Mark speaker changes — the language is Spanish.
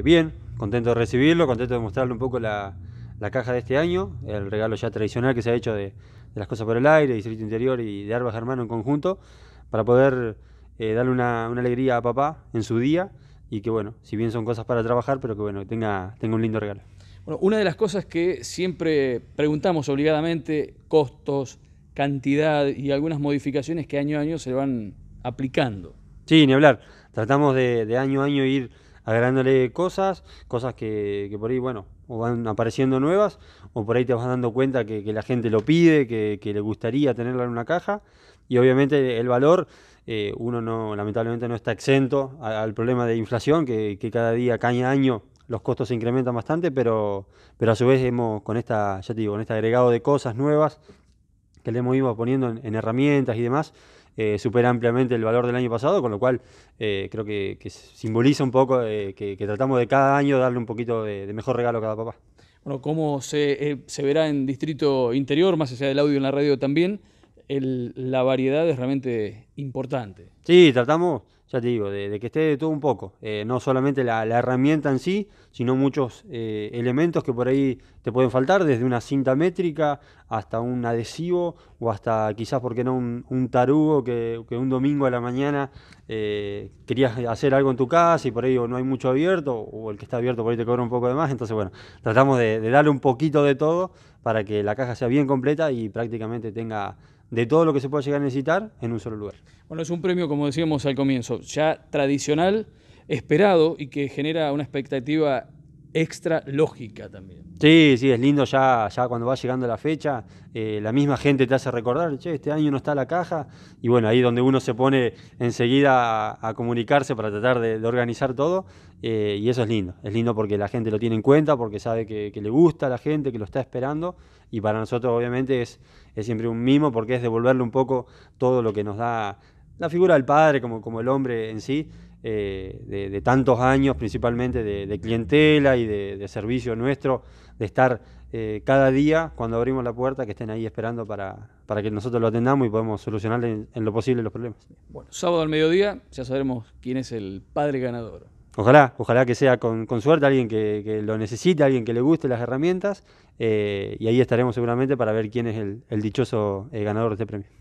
Speaker 1: Eh, bien, contento de recibirlo, contento de mostrarle un poco la, caja de este año, el regalo ya tradicional que se ha hecho de, las cosas por el aire, Distrito Interior y de Arbas Germano en conjunto, para poder eh, darle una, alegría a papá en su día y que bueno, si bien son cosas para trabajar, pero que bueno, tenga, tenga un lindo regalo.
Speaker 2: Bueno, una de las cosas que siempre preguntamos obligadamente, costos, cantidad y algunas modificaciones que año a año se van aplicando. Sí, ni hablar. Tratamos de, de año a año ir agregándole
Speaker 1: cosas, cosas que, por ahí, bueno, o van apareciendo nuevas, o por ahí te vas dando cuenta que, la gente lo pide, que, le gustaría tenerla en una caja, y obviamente el valor, eh, uno no, lamentablemente no está exento al, problema de inflación, que, cada día, cada año, los costos se incrementan bastante, pero, pero a su vez hemos, con esta, ya te digo, con este agregado de cosas nuevas que le hemos ido poniendo en herramientas y demás, eh, supera ampliamente el valor del año pasado, con lo cual eh, creo que, simboliza un poco eh, que, tratamos de cada año darle un poquito de, mejor regalo a cada papá.
Speaker 2: Bueno, ¿cómo se, se verá en Distrito Interior, más allá del audio en la radio también? la variedad es realmente importante. Sí, tratamos, ya te digo, de, que esté de todo un poco. Eh, no solamente la, herramienta
Speaker 1: en sí, sino muchos eh, elementos que por ahí te pueden faltar, desde una cinta métrica hasta un adhesivo o hasta quizás, ¿por qué no?, un, tarugo que, un domingo a la mañana eh, querías hacer algo en tu casa y por ahí no hay mucho abierto o el que está abierto por ahí te cobra un poco de más. Entonces, bueno, tratamos de, de darle un poquito de todo para que la caja sea bien completa y prácticamente tenga de todo lo que se pueda llegar a necesitar en un solo lugar.
Speaker 2: Bueno, es un premio, como decíamos al comienzo, ya tradicional, esperado y que genera una expectativa extra lógica también.
Speaker 1: Sí, sí, es lindo ya, ya cuando va llegando la fecha, eh, la misma gente te hace recordar, che, este año no está la caja, y bueno, ahí donde uno se pone enseguida a, comunicarse para tratar de, organizar todo, eh, y eso es lindo, es lindo porque la gente lo tiene en cuenta, porque sabe que, le gusta a la gente, que lo está esperando, y para nosotros obviamente es, es siempre un mimo porque es devolverle un poco todo lo que nos da la figura del padre como, como el hombre en sí, eh, de, tantos años, principalmente de, clientela y de, servicio nuestro, de estar eh, cada día cuando abrimos la puerta, que estén ahí esperando para, para que nosotros lo atendamos y podamos solucionar en, lo posible los problemas.
Speaker 2: Bueno, sábado al mediodía ya sabremos quién es el padre ganador.
Speaker 1: Ojalá, ojalá que sea con, suerte alguien que, lo necesite, alguien que le guste las herramientas, eh, y ahí estaremos seguramente para ver quién es el, el dichoso ganador de este premio.